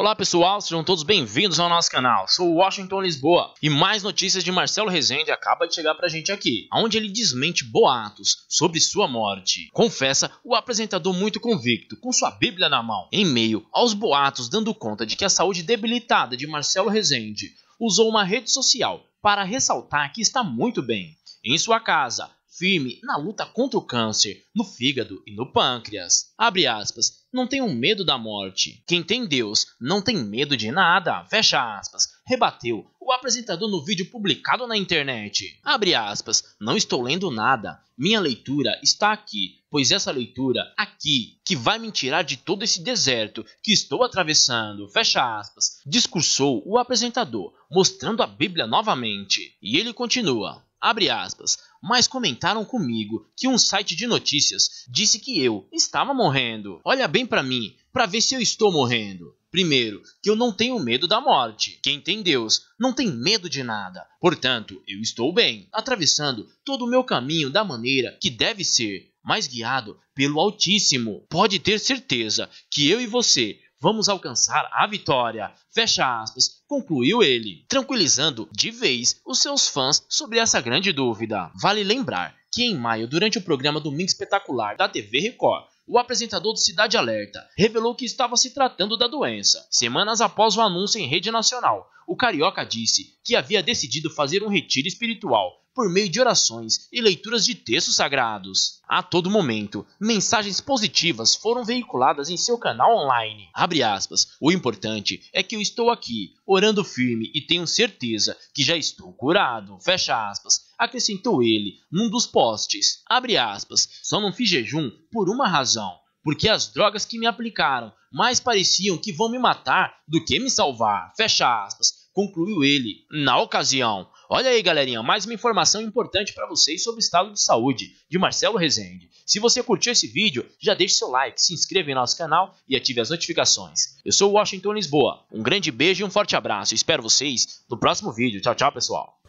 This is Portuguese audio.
Olá pessoal, sejam todos bem-vindos ao nosso canal. Sou Washington Lisboa e mais notícias de Marcelo Rezende acaba de chegar pra gente aqui, onde ele desmente boatos sobre sua morte. Confessa o apresentador muito convicto, com sua Bíblia na mão, em meio aos boatos dando conta de que a saúde debilitada de Marcelo Rezende usou uma rede social para ressaltar que está muito bem. Em sua casa, firme na luta contra o câncer, no fígado e no pâncreas. Abre aspas. Não tenho medo da morte. Quem tem Deus não tem medo de nada. Fecha aspas. Rebateu o apresentador no vídeo publicado na internet. Abre aspas. Não estou lendo nada. Minha leitura está aqui, pois essa leitura aqui que vai me tirar de todo esse deserto que estou atravessando. Fecha aspas. Discursou o apresentador, mostrando a Bíblia novamente. E ele continua. Abre aspas. Mas comentaram comigo que um site de notícias disse que eu estava morrendo. Olha bem para mim, para ver se eu estou morrendo. Primeiro, que eu não tenho medo da morte. Quem tem Deus não tem medo de nada. Portanto, eu estou bem, atravessando todo o meu caminho da maneira que deve ser, mas guiado pelo Altíssimo. Pode ter certeza que eu e você Vamos alcançar a vitória. Fecha aspas, concluiu ele, tranquilizando de vez os seus fãs sobre essa grande dúvida. Vale lembrar que em maio, durante o programa Domingo Espetacular da TV Record, o apresentador do Cidade Alerta revelou que estava se tratando da doença. Semanas após o anúncio em rede nacional, o carioca disse que havia decidido fazer um retiro espiritual por meio de orações e leituras de textos sagrados. A todo momento, mensagens positivas foram veiculadas em seu canal online. Abre aspas. O importante é que eu estou aqui, orando firme e tenho certeza que já estou curado. Fecha aspas. Acrescentou ele num dos posts. Abre aspas. Só não fiz jejum por uma razão porque as drogas que me aplicaram mais pareciam que vão me matar do que me salvar. Fecha aspas. Concluiu ele na ocasião. Olha aí, galerinha, mais uma informação importante para vocês sobre o estado de saúde de Marcelo Rezende. Se você curtiu esse vídeo, já deixe seu like, se inscreva em nosso canal e ative as notificações. Eu sou Washington Lisboa. Um grande beijo e um forte abraço. Espero vocês no próximo vídeo. Tchau, tchau, pessoal.